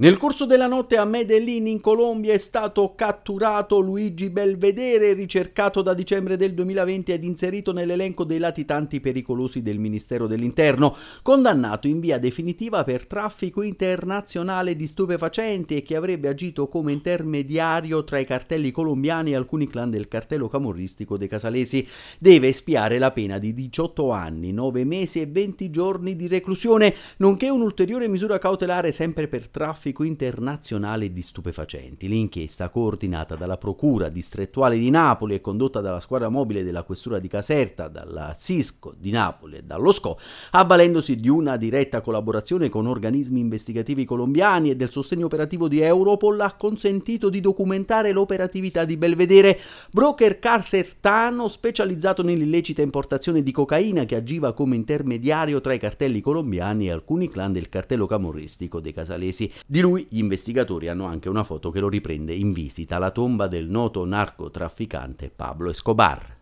Nel corso della notte a Medellin in Colombia è stato catturato Luigi Belvedere, ricercato da dicembre del 2020 ed inserito nell'elenco dei latitanti pericolosi del Ministero dell'Interno, condannato in via definitiva per traffico internazionale di stupefacenti e che avrebbe agito come intermediario tra i cartelli colombiani e alcuni clan del cartello camorristico dei Casalesi. Deve espiare la pena di 18 anni, 9 mesi e 20 giorni di reclusione, nonché un'ulteriore misura cautelare sempre per traffico traffico internazionale di stupefacenti. L'inchiesta, coordinata dalla Procura distrettuale di Napoli e condotta dalla squadra mobile della Questura di Caserta, dalla Cisco di Napoli e dallo SCO, avvalendosi di una diretta collaborazione con organismi investigativi colombiani e del sostegno operativo di Europol, ha consentito di documentare l'operatività di Belvedere, broker carsertano specializzato nell'illecita importazione di cocaina che agiva come intermediario tra i cartelli colombiani e alcuni clan del cartello camorristico dei Casalesi. Di di lui gli investigatori hanno anche una foto che lo riprende in visita alla tomba del noto narcotrafficante Pablo Escobar.